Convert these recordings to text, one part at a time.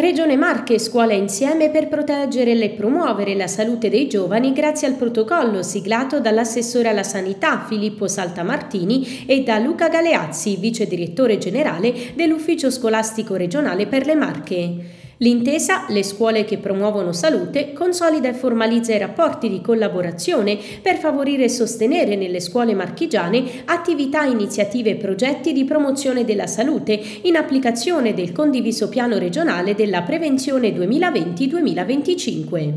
Regione Marche e Scuola Insieme per proteggere e promuovere la salute dei giovani grazie al protocollo siglato dall'assessore alla sanità Filippo Saltamartini e da Luca Galeazzi, vice direttore generale dell'Ufficio Scolastico Regionale per le Marche. L'intesa, le scuole che promuovono salute, consolida e formalizza i rapporti di collaborazione per favorire e sostenere nelle scuole marchigiane attività, iniziative e progetti di promozione della salute in applicazione del condiviso piano regionale della prevenzione 2020-2025.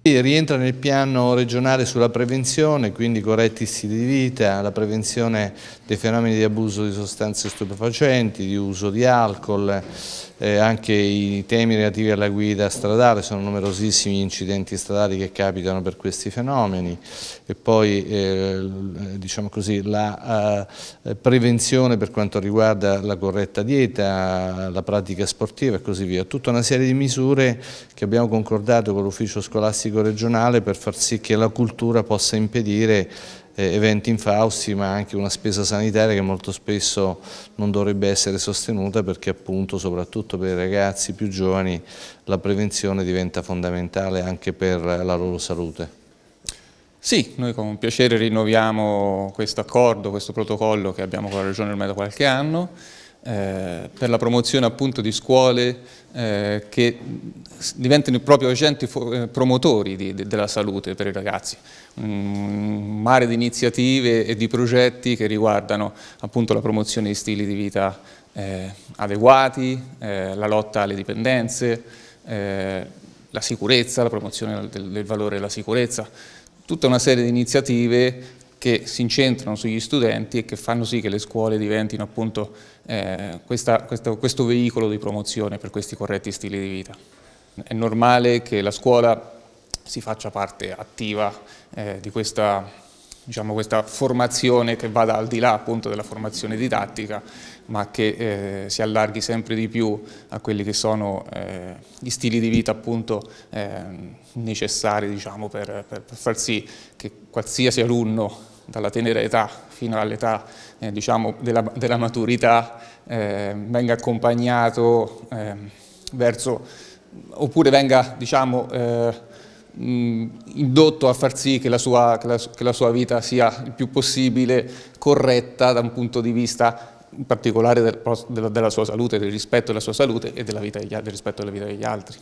Rientra nel piano regionale sulla prevenzione, quindi corretti stili di vita, la prevenzione dei fenomeni di abuso di sostanze stupefacenti, di uso di alcol, eh, anche i temi relativi alla guida stradale, sono numerosissimi gli incidenti stradali che capitano per questi fenomeni e poi eh, diciamo così, la eh, prevenzione per quanto riguarda la corretta dieta, la pratica sportiva e così via. Tutta una serie di misure che abbiamo concordato con l'ufficio scolastico regionale per far sì che la cultura possa impedire eh, eventi infausti ma anche una spesa sanitaria che molto spesso non dovrebbe essere sostenuta perché appunto soprattutto per i ragazzi più giovani la prevenzione diventa fondamentale anche per la loro salute. Sì, noi con piacere rinnoviamo questo accordo, questo protocollo che abbiamo con la Regione ormai da qualche anno eh, per la promozione appunto di scuole eh, che diventano proprio agenti eh, promotori di, de, della salute per i ragazzi. Un mare di iniziative e di progetti che riguardano appunto la promozione di stili di vita eh, adeguati, eh, la lotta alle dipendenze, la sicurezza, la promozione del, del valore della sicurezza, tutta una serie di iniziative che si incentrano sugli studenti e che fanno sì che le scuole diventino appunto eh, questa, questo, questo veicolo di promozione per questi corretti stili di vita. È normale che la scuola si faccia parte attiva eh, di questa diciamo, questa formazione che vada al di là appunto della formazione didattica, ma che eh, si allarghi sempre di più a quelli che sono eh, gli stili di vita appunto eh, necessari diciamo, per, per, per, far sì che qualsiasi alunno dalla tenera età fino all'età eh, diciamo, della, della, maturità ehm, venga accompagnato ehm, verso, oppure venga diciamo, eh, Mm, indotto a far sì che la, sua, che, la, che la, sua, vita sia il più possibile corretta da un punto di vista in particolare del, della, della, sua salute, del rispetto della sua salute e della vita, del rispetto della vita degli altri.